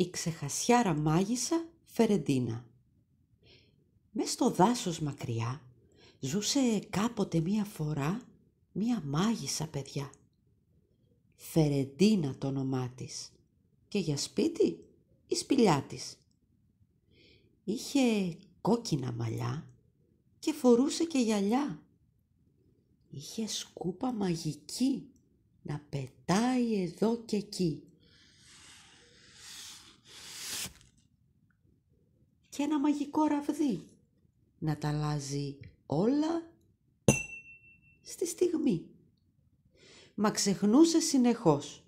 Η ξεχασιάρα μάγισσα Φερεντίνα Μες στο δάσος μακριά ζούσε κάποτε μία φορά μία μάγισσα παιδιά. Φερεντίνα το όνομά της και για σπίτι η σπηλιά της. Είχε κόκκινα μαλλιά και φορούσε και γυαλιά. Είχε σκούπα μαγική να πετάει εδώ και εκεί και ένα μαγικό ραβδί να τα αλλάζει όλα στη στιγμή. Μα ξεχνούσε συνεχώς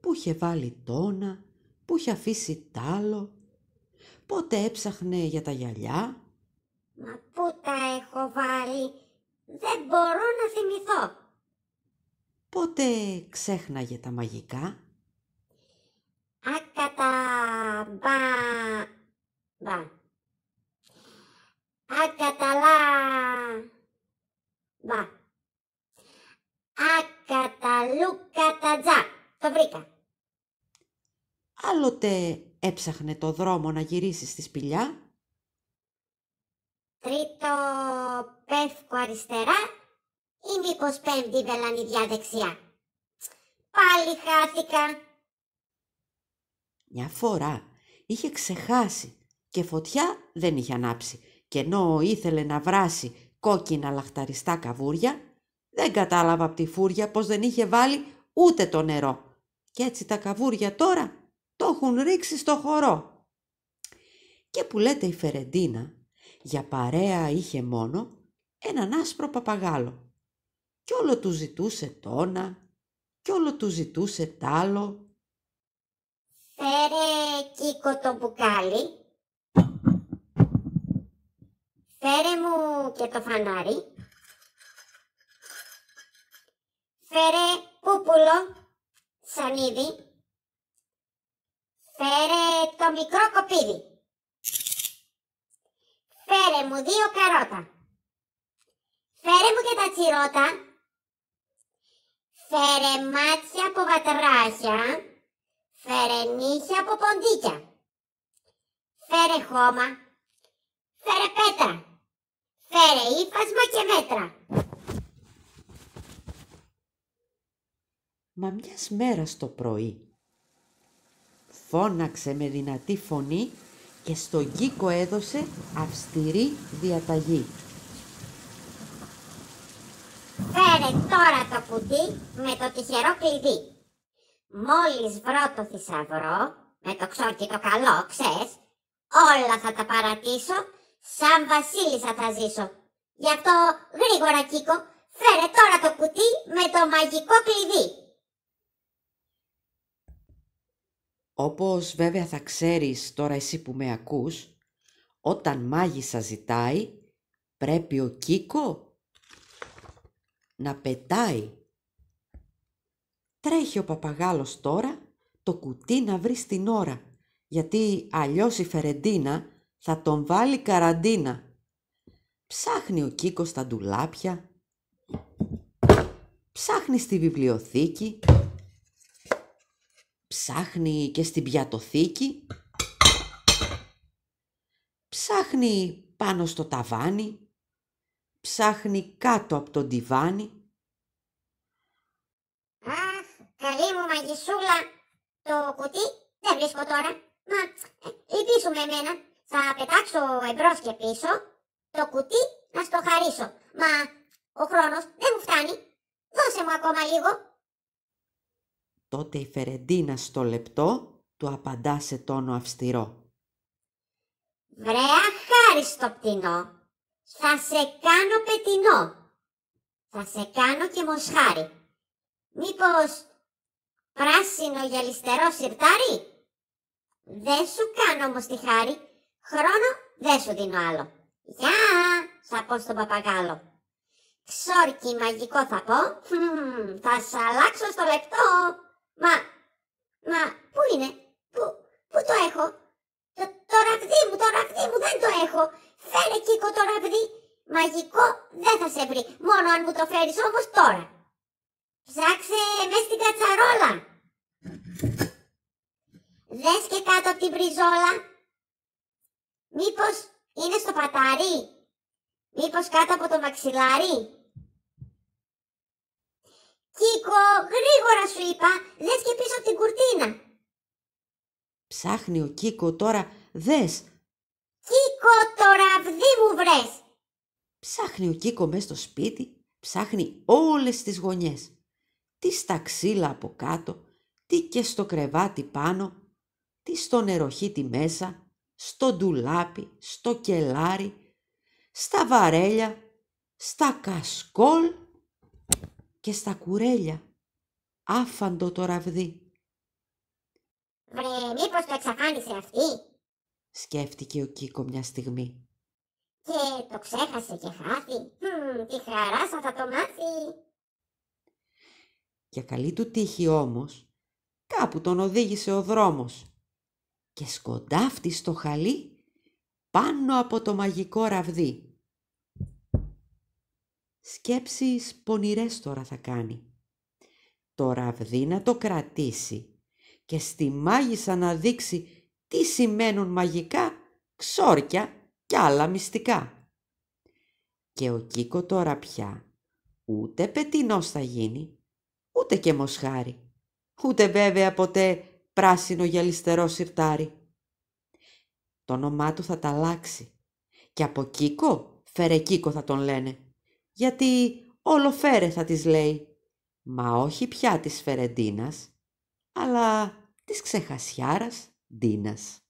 που είχε βάλει τόνα, που είχε αφήσει τάλο, πότε έψαχνε για τα γυαλιά. Μα πού τα έχω βάλει, δεν μπορώ να θυμηθώ. Πότε ξέχναγε τα μαγικά «Ακαταλά... Μπα. Ακαταλούκατατζα. Το βρήκα. Άλλοτε έψαχνε το δρόμο να γυρίσει στη σπηλιά. Τρίτο πέφκο αριστερά ή μήπως πέμπτη βελανιδιά δεξιά. Πάλι χάθηκα. Μια φορά είχε ξεχάσει και φωτιά δεν είχε ανάψει και ενώ ήθελε να βράσει κόκκινα λαχταριστά καβούρια, δεν κατάλαβα από τη φούρια πως δεν είχε βάλει ούτε το νερό. και έτσι τα καβούρια τώρα το έχουν ρίξει στο χορό. Και που λέτε η Φερεντίνα, για παρέα είχε μόνο έναν άσπρο παπαγάλο. Κι όλο του ζητούσε τόνα, κι όλο του ζητούσε τάλο. Φέρε, Κίκο, το μπουκάλι Φέρε μου και το φανάρι. Φέρε πούπουλο σανίδι. Φέρε το μικρό κοπίδι. Φέρε μου δύο καρότα. Φέρε μου και τα τσιρότα. Φέρε μάτια από βατράχια. Φέρε νύχια από ποντίκια. Φέρε χώμα έφερε ύφασμα και μέτρα. Μα μιας μέρας το πρωί φώναξε με δυνατή φωνή και στον γύκο έδωσε αυστηρή διαταγή. Φέρε τώρα το κουτί με το τυχερό κλειδί. Μόλις βρω το θησαυρό, με το ξόρκι το καλό, ξέρεις, όλα θα τα παρατήσω, σαν βασίλισσα θα ζήσω. Γι' αυτό γρήγορα Κίκο, φέρε τώρα το κουτί με το μαγικό κλειδί. Όπως βέβαια θα ξέρεις τώρα εσύ που με ακούς, όταν μάγισσα ζητάει, πρέπει ο Κίκο να πετάει. Τρέχει ο παπαγάλος τώρα το κουτί να βρει στην ώρα, γιατί αλλιώς η Φερεντίνα θα τον βάλει καραντίνα. Ψάχνει ο Κίκος στα ντουλάπια, ψάχνει στη βιβλιοθήκη, ψάχνει και στην πιατοθήκη, ψάχνει πάνω στο ταβάνι, ψάχνει κάτω από το ντιβάνι. Αχ, καλή μου μαγισούλα, το κουτί δεν βρίσκω τώρα. Μα, λυπήσου ε, ε, με εμένα, θα πετάξω εμπρός και πίσω το κουτί να στο χαρίσω. Μα ο χρόνος δεν μου φτάνει. Δώσε μου ακόμα λίγο. Τότε η Φερεντίνα στο λεπτό του απαντά σε τόνο αυστηρό. Βρέα χάριστο πτηνό, θα σε κάνω πετινό. Θα σε κάνω και μοσχάρι. Μήπως πράσινο γελιστερό σιρτάρι. Δεν σου κάνω όμως τη χάρη, χρόνο δεν σου δίνω άλλο. «Γεια» θα πω στον παπαγάλο. «Ξόρκι μαγικό» θα πω. «Θα σ' αλλάξω στο λεπτό». «Μα, μα, πού είναι, πού, πού το έχω». Το, το ραβδί μου, το ραβδί μου δεν το έχω. Φέρε Κίκο το ραβδί. Μαγικό δεν θα σε βρει. Μόνο αν μου το φέρεις όμως τώρα. Ψάξε μες στην κατσαρόλα. Δες και κάτω από την πριζόλα. Μήπως είναι στο πατάρι. Μήπως κάτω από το μαξιλάρι. Κίκο, γρήγορα σου είπα, δες και πίσω από την κουρτίνα. Ψάχνει ο Κίκο τώρα, δες. Κίκο, τώρα, ραβδί μου βρες. Ψάχνει ο Κίκο μέσα στο σπίτι, ψάχνει όλες τις γωνιές. Τι στα ξύλα από κάτω, τι και στο κρεβάτι πάνω, τι στο νεροχύτη μέσα, στο ντουλάπι, στο κελάρι, στα βαρέλια, στα κασκόλ και στα κουρέλια. Άφαντο το ραβδί. Βρε, μήπως το εξαφάνισε αυτή, σκέφτηκε ο Κίκο μια στιγμή. Και το ξέχασε και χάθη. Μ, τη χαρά σου θα το μάθει. Για καλή του τύχη όμως, κάπου τον οδήγησε ο δρόμος και σκοντάφτει στο χαλί πάνω από το μαγικό ραβδί. Σκέψεις πονηρές τώρα θα κάνει. Το ραβδί να το κρατήσει και στη μάγισσα να δείξει τι σημαίνουν μαγικά, ξόρκια και άλλα μυστικά. Και ο Κίκο τώρα πια ούτε πετινός θα γίνει, ούτε και μοσχάρι, ούτε βέβαια ποτέ πράσινο γυαλιστερό σιρτάρι. Το όνομά του θα τα αλλάξει και από Κίκο Φερεκίκο θα τον λένε, γιατί όλο φέρε θα της λέει, μα όχι πια της Φερεντίνας, αλλά της ξεχασιάρας Ντίνας.